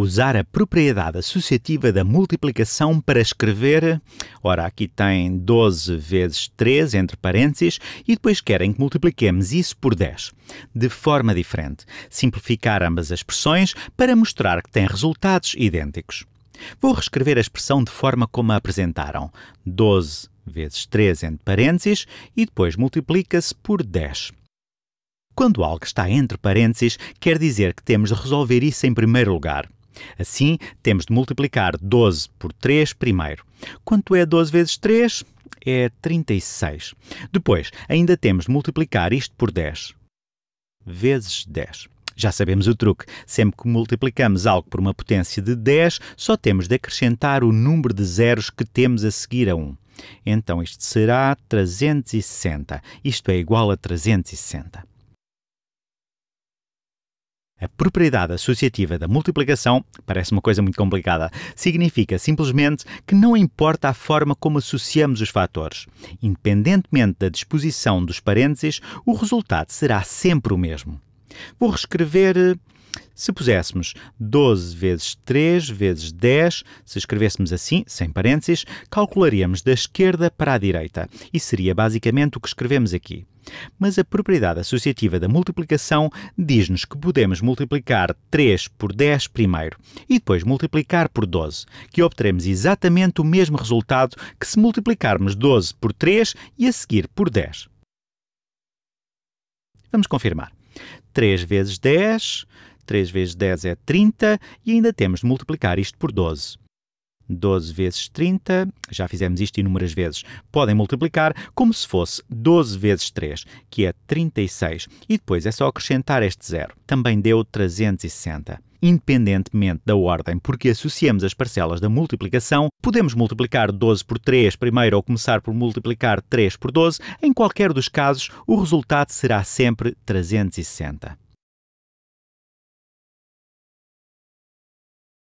usar a propriedade associativa da multiplicação para escrever. Ora, aqui tem 12 vezes 3 entre parênteses e depois querem que multipliquemos isso por 10, de forma diferente. Simplificar ambas as expressões para mostrar que têm resultados idênticos. Vou reescrever a expressão de forma como a apresentaram: 12 vezes 3 entre parênteses e depois multiplica-se por 10. Quando algo está entre parênteses, quer dizer que temos de resolver isso em primeiro lugar. Assim, temos de multiplicar 12 por 3 primeiro. Quanto é 12 vezes 3? É 36. Depois, ainda temos de multiplicar isto por 10. Vezes 10. Já sabemos o truque. Sempre que multiplicamos algo por uma potência de 10, só temos de acrescentar o número de zeros que temos a seguir a 1. Então isto será 360. Isto é igual a 360. A propriedade associativa da multiplicação parece uma coisa muito complicada. Significa simplesmente que não importa a forma como associamos os fatores. Independentemente da disposição dos parênteses, o resultado será sempre o mesmo. Vou reescrever. Eh, se puséssemos 12 vezes 3 vezes 10, se escrevêssemos assim, sem parênteses, calcularíamos da esquerda para a direita. E seria basicamente o que escrevemos aqui. Mas a propriedade associativa da multiplicação diz-nos que podemos multiplicar 3 por 10 primeiro e depois multiplicar por 12, que obteremos exatamente o mesmo resultado que se multiplicarmos 12 por 3 e a seguir por 10. Vamos confirmar. 3 vezes 10, 3 vezes 10 é 30 e ainda temos de multiplicar isto por 12. 12 vezes 30, já fizemos isto inúmeras vezes, podem multiplicar como se fosse 12 vezes 3, que é 36, e depois é só acrescentar este zero. Também deu 360 independentemente da ordem, porque associamos as parcelas da multiplicação, podemos multiplicar 12 por 3 primeiro ou começar por multiplicar 3 por 12, em qualquer dos casos o resultado será sempre 360.